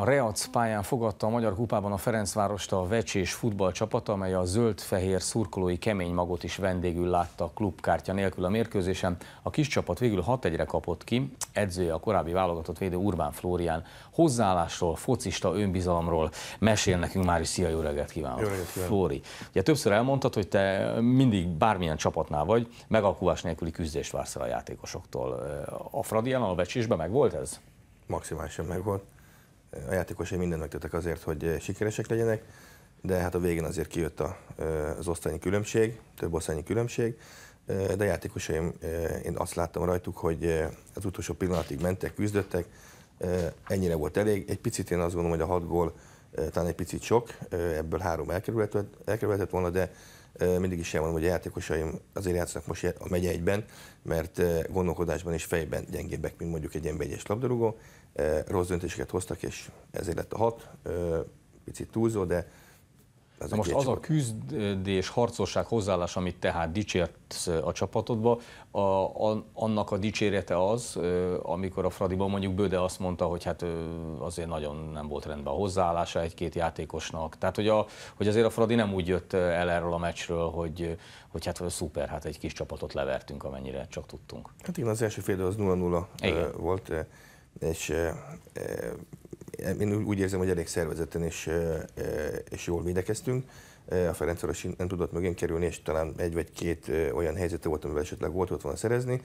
A Reac pályán fogadta a Magyar Kupában a Ferencvárosta a vecsés futballcsapata, amely a zöld-fehér szurkolói kemény magot is vendégül látta a klubkártya nélkül a mérkőzésen. A kis csapat végül 6-1-re kapott ki, edzője a korábbi válogatott védő Urbán Flórián. Hozzáállásról, focista önbizalomról mesél nekünk már is. Szia, jó reggelt kívánok! Jó reggelt Flóri, ugye többször elmondtad, hogy te mindig bármilyen csapatnál vagy, megalkuvás nélküli küzdést vársz el a játékosoktól. A Fradi a vecsésben meg volt ez? Maximálisan meg volt a játékosai mindent megtettek azért, hogy eh, sikeresek legyenek, de hát a végén azért kijött eh, az osztályi különbség, több osztályi különbség, eh, de a játékosaim, én azt láttam rajtuk, hogy az utolsó pillanatig mentek, küzdöttek, ennyire volt elég. Egy picit én azt gondolom, hogy a hat gól talán egy picit sok, ebből három elkerülhetett, elkerülhetett volna, de mindig is elmondom, hogy a játékosaim azért játszanak most a megye egyben, mert gondolkodásban és fejben gyengébbek, mint mondjuk egy ember egyes labdarúgó. Rossz döntéseket hoztak, és ezért lett a hat, picit túlzó, de ez Na most az a küzdés, harcosság, hozzáállás, amit tehát dicsért a csapatodba, a, a, annak a dicsérete az, amikor a Fradiban mondjuk Böde azt mondta, hogy hát azért nagyon nem volt rendben a hozzáállása egy-két játékosnak. Tehát, hogy, a, hogy azért a Fradi nem úgy jött el erről a meccsről, hogy, hogy hát szuper, hát egy kis csapatot levertünk, amennyire csak tudtunk. Hát igen, az első fél az 0-0 volt, és én úgy érzem, hogy elég szervezetten és, és jól védekeztünk. A Ferencváros nem tudott mögén kerülni, és talán egy vagy két olyan helyzete volt, amivel esetleg volt ott volna szerezni.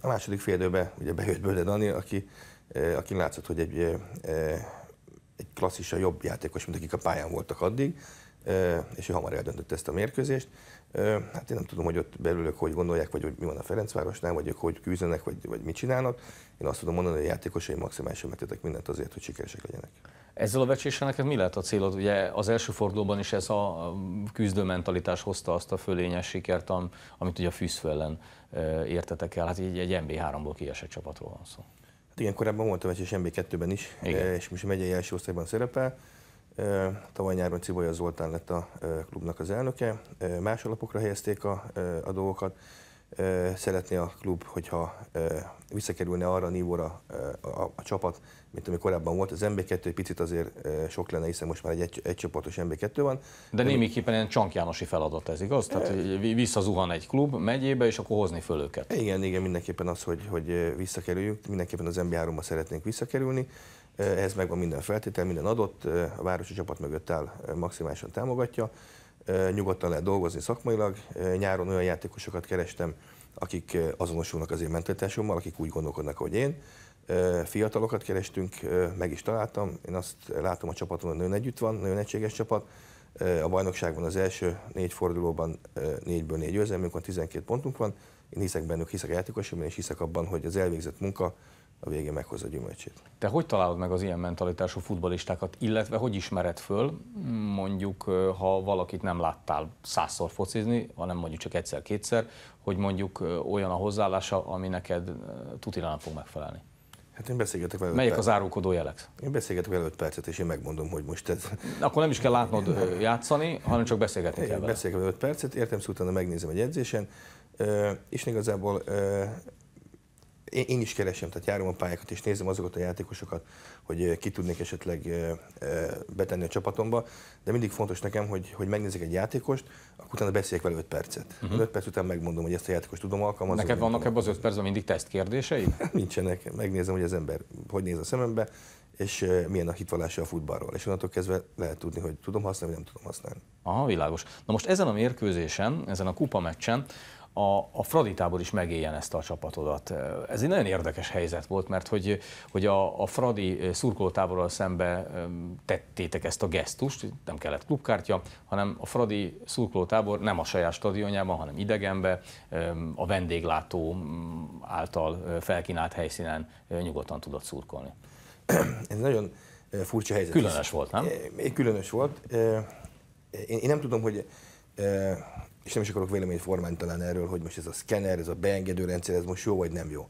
A második fél ugye bejött Böde Dani, aki, aki látszott, hogy egy, egy klasszisa jobb játékos, mint akik a pályán voltak addig és ő hamar eldöntött ezt a mérkőzést. Hát én nem tudom, hogy ott belülök, hogy gondolják, vagy hogy mi van a Ferencvárosnál, vagy ők hogy küzdenek, vagy, vagy mit csinálnak. Én azt tudom mondani, hogy a játékosai maximálisan megtettek mindent azért, hogy sikeresek legyenek. Ezzel a vecséssel neked mi lehet a célod? Ugye az első fordulóban is ez a küzdő mentalitás hozta azt a fölényes sikert, amit ugye a Fűszfő ellen értetek el. Hát így egy MB3-ból kiesett csapatról van szó. Hát igen, korábban voltam vecsés MB2-ben is, Igen. és most megyei első osztályban szerepel. Tavaly nyáron Cibolya Zoltán lett a klubnak az elnöke, más alapokra helyezték a, a dolgokat. Szeretné a klub, hogyha visszakerülne arra a nívóra a, a, a csapat, mint ami korábban volt. Az MB2 picit azért sok lenne, hiszen most már egy, egy, egy csoportos MB2 van. De némiképpen ilyen Jánosi feladat ez, igaz? Tehát visszazuhan egy klub megyébe, és akkor hozni föl őket. Igen, igen, mindenképpen az, hogy, hogy visszakerüljünk, mindenképpen az MB3-ba szeretnénk visszakerülni. Eh, ehhez megvan minden feltétel, minden adott, eh, a városi csapat mögött áll, eh, maximálisan támogatja, nyugodtan lehet dolgozni szakmailag, nyáron olyan játékosokat kerestem, akik azonosulnak az én mentalitásommal, akik úgy gondolkodnak, hogy én, fiatalokat kerestünk, meg is találtam. Én azt látom a csapaton, hogy nagyon együtt van, nagyon egységes csapat. A bajnokságban az első négy fordulóban négyből négy győzelmünk van, 12 pontunk van. Én hiszek bennük, hiszek a játékosokban, és hiszek abban, hogy az elvégzett munka a végén meghozza gyümölcsét. Te hogy találod meg az ilyen mentalitású futbalistákat, illetve hogy ismered föl, mondjuk, ha valakit nem láttál százszor focizni, hanem mondjuk csak egyszer-kétszer, hogy mondjuk olyan a hozzáállása, ami neked tutira nem fog megfelelni? Hát én beszélgetek vele. Melyik az árulkodó jelek? Én beszélgetek vele 5 percet, és én megmondom, hogy most ez. Akkor nem is kell látnod játszani, hanem csak beszélgetni én kell Beszélgetek vele 5 percet, értem, szóval megnézem egy edzésen, és igazából én is keresem, tehát járom a pályákat és nézem azokat a játékosokat, hogy eh, ki tudnék esetleg eh, eh, betenni a csapatomba, de mindig fontos nekem, hogy, hogy megnézek egy játékost, akkor utána beszéljek vele 5 percet. Uh-huh. Mhm. 5 perc után megmondom, hogy ezt a játékost tudom alkalmazni. Neked vannak ebben az 5 percben mindig tesztkérdéseid? Nincsenek, megnézem, hogy az ember hogy néz a szemembe, és milyen a hitvallása a futballról. És onnantól kezdve lehet tudni, hogy tudom használni, vagy nem tudom használni. Aha, világos. Na most ezen a mérkőzésen, ezen a kupa meccsen a, a tábor is megéljen ezt a csapatodat. Ez egy nagyon érdekes helyzet volt, mert hogy, hogy a, a Fradi eh, szurkolótáborral szembe tettétek ezt a gesztust, nem kellett klubkártya, hanem a Fradi szurkolótábor nem a saját stadionjában, hanem idegenbe, a vendéglátó által eh, felkínált helyszínen eh, nyugodtan tudott szurkolni. Ez nagyon furcsa helyzet. Különös volt, nem? Különös volt. Én, én nem tudom, hogy és nem is akarok véleményt formálni talán erről, hogy most ez a szkenner, ez a beengedő rendszer, ez most jó vagy nem jó.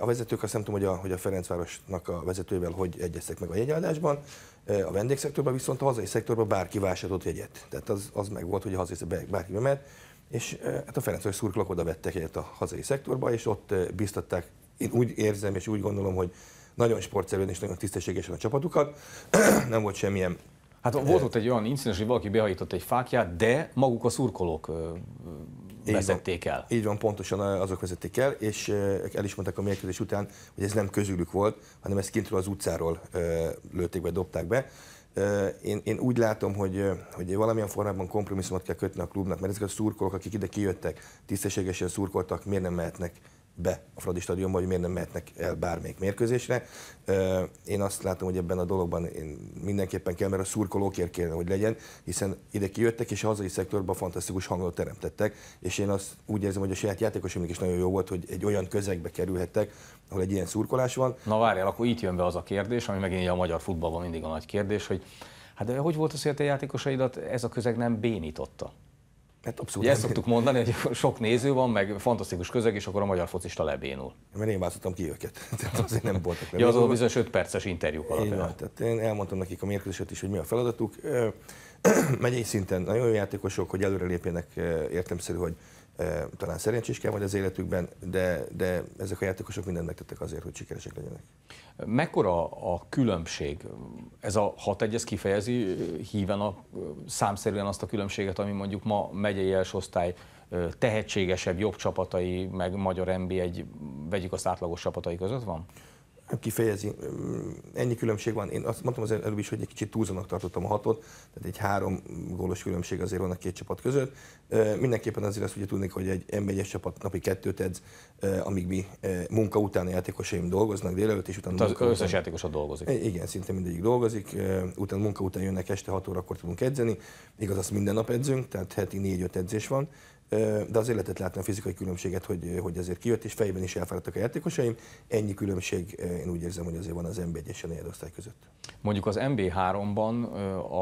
A vezetők azt nem tudom, hogy a, hogy a Ferencvárosnak a vezetővel hogy egyeztek meg a jegyeladásban. A vendégszektorban viszont a hazai szektorban bárki vásárolt jegyet. Tehát az, az meg volt, hogy a hazai bárki bemet, és hát a Ferencváros szurkolók oda vettek egyet a hazai szektorba, és ott biztatták. Én úgy érzem és úgy gondolom, hogy nagyon sportszerűen és nagyon tisztességesen a csapatukat. nem volt semmilyen Hát volt ott egy olyan incidens, hogy valaki behajított egy fákját, de maguk a szurkolók így vezették el. Van, így van, pontosan azok vezették el, és el is mondták a mérkőzés után, hogy ez nem közülük volt, hanem ezt kintről az utcáról lőtték be, dobták be. Én, én úgy látom, hogy, hogy valamilyen formában kompromisszumot kell kötni a klubnak, mert ezek a szurkolók, akik ide kijöttek, tisztességesen szurkoltak, miért nem mehetnek be a Fradi stadionba, hogy miért nem mehetnek el bármelyik mérkőzésre. Én azt látom, hogy ebben a dologban én mindenképpen kell, mert a szurkolókért kéne, hogy legyen, hiszen ide kijöttek, és a hazai szektorban fantasztikus hangot teremtettek, és én azt úgy érzem, hogy a saját játékosomnak is nagyon jó volt, hogy egy olyan közegbe kerülhettek, ahol egy ilyen szurkolás van. Na várjál, akkor itt jön be az a kérdés, ami megint a magyar futballban mindig a nagy kérdés, hogy hát de hogy volt az, hogy a játékosaidat ez a közeg nem bénította? Hát abszolút. Ugye ezt szoktuk mondani, hogy sok néző van, meg fantasztikus közeg, és akkor a magyar focista lebénul. Mert én választottam ki őket, tehát azért nem voltak Ja, az bizonyos 5 perces interjúk alatt. Én, tehát én elmondtam nekik a mérkőzéset is, hogy mi a feladatuk. Megyei szinten nagyon jó játékosok, hogy előrelépjenek értelmszerű, hogy talán szerencsés kell majd az életükben, de, de ezek a játékosok mindent megtettek azért, hogy sikeresek legyenek. Mekkora a különbség? Ez a 6-1, ez kifejezi híven a, számszerűen azt a különbséget, ami mondjuk ma megyei első osztály tehetségesebb, jobb csapatai, meg magyar NBA egy, vegyük azt átlagos csapatai között van? kifejezi. Mm, ennyi különbség van. Én azt mondtam az előbb is, hogy egy kicsit túlzónak tartottam a hatot, tehát egy három gólos különbség azért van a két csapat között. Mindenképpen azért azt ugye tudni, hogy egy m csapat napi kettőt edz, amíg mi munka után a játékosaim dolgoznak délelőtt, és utána... Tehát az összes után... dolgozik. Igen, szinte mindegyik dolgozik, utána munka után jönnek este 6 órakor tudunk edzeni. Igaz, azt minden nap edzünk, tehát heti 4-5 edzés van de az életet látni a fizikai különbséget, hogy, hogy ezért kijött, és fejben is elfáradtak a játékosaim. Ennyi különbség, én úgy érzem, hogy azért van az MB1 és a e osztály között. Mondjuk az MB3-ban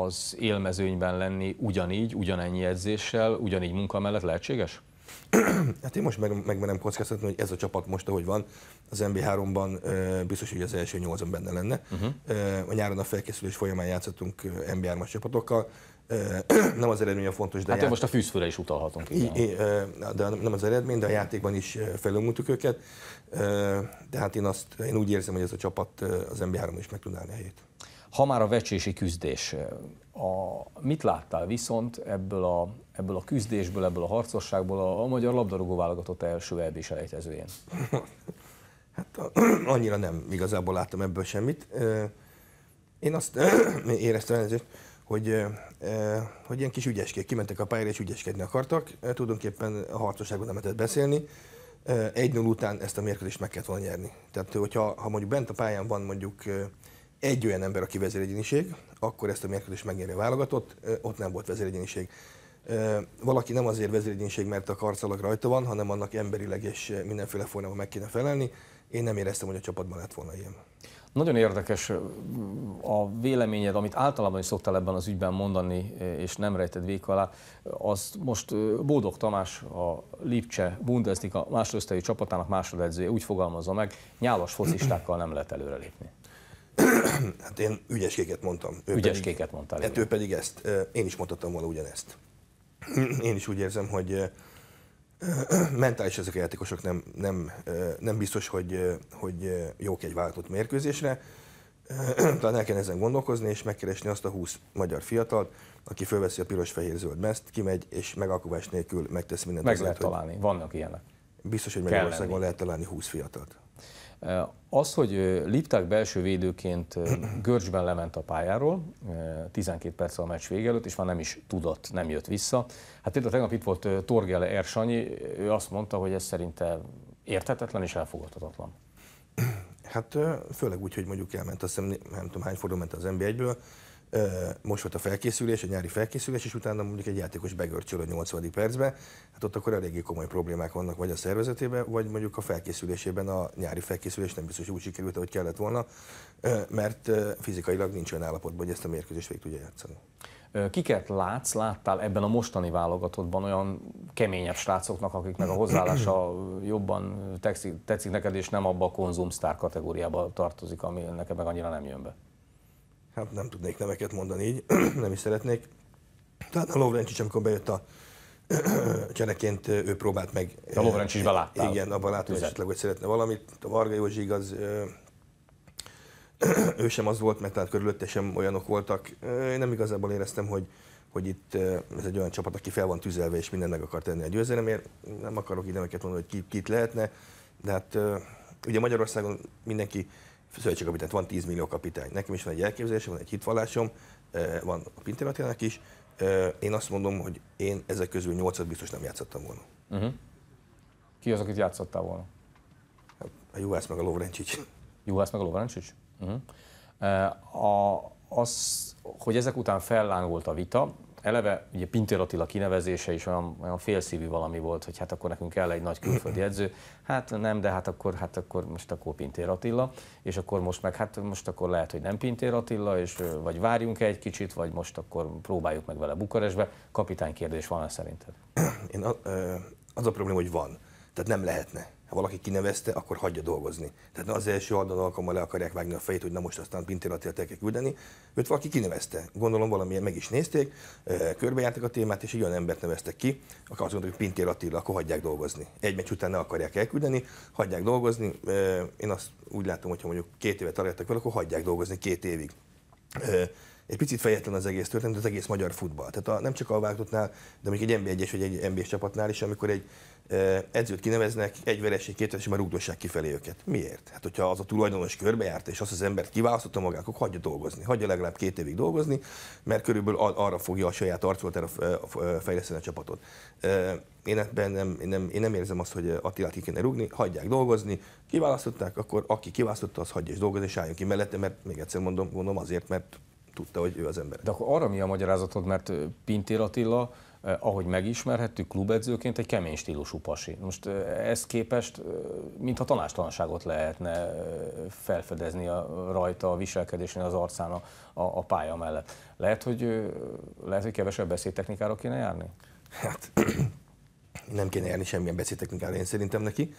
az élmezőnyben lenni ugyanígy, ugyanennyi edzéssel, ugyanígy munka mellett lehetséges? hát én most meg, megmerem kockáztatni, hogy ez a csapat most, ahogy van, az MB3-ban biztos, hogy az első nyolcon benne lenne. Uh-huh. a nyáron a felkészülés folyamán játszottunk MB3-as csapatokkal, nem az eredmény a fontos, de... Hát most a fűzfőre is utalhatunk. Igen. I, I, de nem az eredmény, de a játékban is felülmúltuk őket. Tehát én, azt, én úgy érzem, hogy ez a csapat az nba 3 is meg tudná állni helyét. Ha már a vecsési küzdés, a, mit láttál viszont ebből a, ebből a küzdésből, ebből a harcosságból a, a magyar labdarúgó válogatott első eb selejtezőjén? hát a, annyira nem igazából láttam ebből semmit. Én azt éreztem, ezért hogy, hogy ilyen kis ügyeskék, kimentek a pályára és ügyeskedni akartak. éppen a harcosságban nem lehetett beszélni. 1-0 után ezt a mérkőzést meg kellett volna nyerni. Tehát, hogyha ha mondjuk bent a pályán van mondjuk egy olyan ember, aki vezéregyeniség, akkor ezt a mérkőzést megnyeri a válogatott, ott nem volt vezéregyeniség. Valaki nem azért vezéregyeniség, mert a karcalag rajta van, hanem annak emberileg és mindenféle formában meg kéne felelni. Én nem éreztem, hogy a csapatban lett volna ilyen. Nagyon érdekes a véleményed, amit általában is szoktál ebben az ügyben mondani, és nem rejted vék alá, az most Bódog Tamás, a Lipcse Bundesliga másodosztályú csapatának másodedzője úgy fogalmazza meg, nyálas focistákkal nem lehet előrelépni. Hát én ügyeskéket mondtam. Ő ügyeskéket pedig, mondtál. Hát ő pedig ezt, én is mondhatom volna ugyanezt. Én is úgy érzem, hogy mentális ezek a játékosok nem, nem, nem biztos, hogy, hogy jók egy váltott mérkőzésre. Talán el kell ezen gondolkozni, és megkeresni azt a 20 magyar fiatalt, aki fölveszi a piros-fehér-zöld meszt, kimegy, és megalkuvás nélkül megtesz mindent. Meg azért, lehet találni, vannak ilyenek. Biztos, hogy Magyarországon lehet találni 20 fiatalt. Az, hogy Lipták belső védőként görcsben lement a pályáról, 12 perc a meccs vége előtt, és már nem is tudott, nem jött vissza. Hát a tegnap itt volt Torgele Ersanyi, ő azt mondta, hogy ez szerinte érthetetlen és elfogadhatatlan. Hát főleg úgy, hogy mondjuk elment, azt hiszem, nem tudom hány fordul ment az NB1-ből, most volt a felkészülés, a nyári felkészülés, és utána mondjuk egy játékos begörcsöl a 80. percbe, hát ott akkor eléggé komoly problémák vannak vagy a szervezetében, vagy mondjuk a felkészülésében a nyári felkészülés nem biztos, hogy úgy sikerült, ahogy kellett volna, mert fizikailag nincs olyan állapotban, hogy ezt a mérkőzést végig tudja játszani. Kiket látsz, láttál ebben a mostani válogatottban olyan keményebb srácoknak, akiknek a hozzáállása jobban tetszik, tetszik neked, és nem abba a konzumsztár kategóriába tartozik, ami nekem meg annyira nem jön be? hát nem tudnék neveket mondani így, nem is szeretnék. Tehát a Lovrencsics, amikor bejött a csereként ő próbált meg. A Lovrencs is eh, beláttál. Igen, abban látom Üzet. esetleg, hogy szeretne valamit. A Varga Józsi igaz, eh, ő sem az volt, mert tehát körülötte sem olyanok voltak. Eh, én nem igazából éreztem, hogy, hogy itt ez egy olyan csapat, aki fel van tüzelve és minden meg akar tenni a győzelemért. Nem akarok így neveket mondani, hogy ki, kit lehetne, de hát ugye Magyarországon mindenki szövetségkapitányt, van 10 millió kapitány. Nekem is van egy elképzelésem, van egy hitvallásom, eh, van a Pintémetének is. Eh, én azt mondom, hogy én ezek közül 8 biztos nem játszottam volna. Uh-huh. Ki az, akit játszottál volna? Hát, a Juhász meg a Lovrencsics. Juhász meg a Lovrencsics? Uh-huh. A, az, hogy ezek után fellángolt a vita, eleve ugye Pintér Attila kinevezése is olyan, olyan félszívű valami volt, hogy hát akkor nekünk kell egy nagy külföldi edző. Hát nem, de hát akkor, hát akkor most akkor Pintér Attila, és akkor most meg hát most akkor lehet, hogy nem Pintér Attila, és vagy várjunk -e egy kicsit, vagy most akkor próbáljuk meg vele Bukarestbe. Kapitány kérdés van-e szerinted? Én a, az a probléma, hogy van. Tehát nem lehetne ha valaki kinevezte, akkor hagyja dolgozni. Tehát az első adnan alkalommal le akarják vágni a fejét, hogy na most aztán Pintér Attilát el kell küldeni. Őt valaki kinevezte. Gondolom valamilyen meg is nézték, eh, körbejártak a témát, és egy olyan embert neveztek ki, akkor azt mondta, hogy Pintér Attila, akkor hagyják dolgozni. Egy meccs után ne akarják elküldeni, hagyják dolgozni. Eh, én azt úgy látom, hogyha mondjuk két évet találtak vele, akkor hagyják dolgozni két évig eh, egy picit fejetlen az egész történet, az egész magyar futball. Tehát a, nem csak a váltottnál, de még egy nb 1 es vagy egy nb csapatnál is, amikor egy edzőt kineveznek, egy vereség, két vereség, már rúgdossák kifelé őket. Miért? Hát, hogyha az a tulajdonos körbejárt, és azt az embert kiválasztotta magát, akkor hagyja dolgozni. Hagyja legalább két évig dolgozni, mert körülbelül arra fogja a saját arcolat a fejleszteni a csapatot. én ebben nem, én nem, én nem érzem azt, hogy Attilát ki kéne rúgni, hagyják dolgozni, kiválasztották, akkor aki kiválasztotta, az hagyja és dolgozni, és álljon ki mellette, mert még egyszer mondom, mondom azért, mert tudta, hogy ő az ember. De akkor arra mi a magyarázatod, mert Pintér Attila, ahogy megismerhettük klubedzőként, egy kemény stílusú pasi. Most ezt képest, mintha tanástalanságot lehetne felfedezni a, rajta a viselkedésén, az arcán a, a pálya mellett. Lehet, hogy, lehet, hogy kevesebb beszédtechnikára kéne járni? Hát nem kéne járni semmilyen beszédtechnikára, én szerintem neki.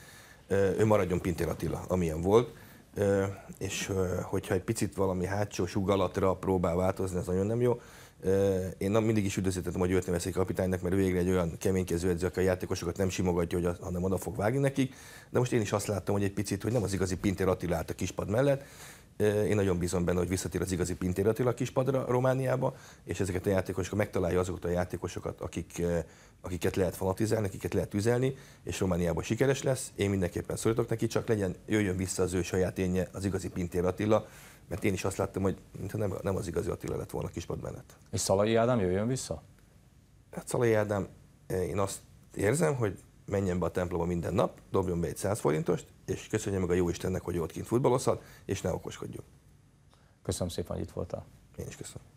Ő maradjon Pintér Attila, amilyen volt és hogyha egy picit valami hátsó sugalatra próbál változni, az nagyon nem jó. Én nem mindig is üdvözítettem, hogy őt nevezik kapitánynak, mert végre egy olyan keménykező edző, aki a játékosokat nem simogatja, hogy, hanem oda fog vágni nekik. De most én is azt láttam, hogy egy picit, hogy nem az igazi Pintér állt a kispad mellett, én nagyon bízom benne, hogy visszatér az igazi Pintér Attila kispadra Romániába, és ezeket a játékosokat megtalálja azokat a játékosokat, akik, akiket lehet fanatizálni, akiket lehet üzelni, és Romániában sikeres lesz. Én mindenképpen szólítok neki, csak legyen, jöjjön vissza az ő saját énje, az igazi Pintér Attila, mert én is azt láttam, hogy mintha nem, nem az igazi Attila lett volna kispad mellett. És Szalai Ádám jöjjön vissza? Hát Szalai Ádám, én azt érzem, hogy menjen be a templomba minden nap, dobjon be egy 100 forintost, és köszönje meg a jó Istennek, hogy ott kint futballozhat, és ne okoskodjon. Köszönöm szépen, hogy itt voltál. Én is köszönöm.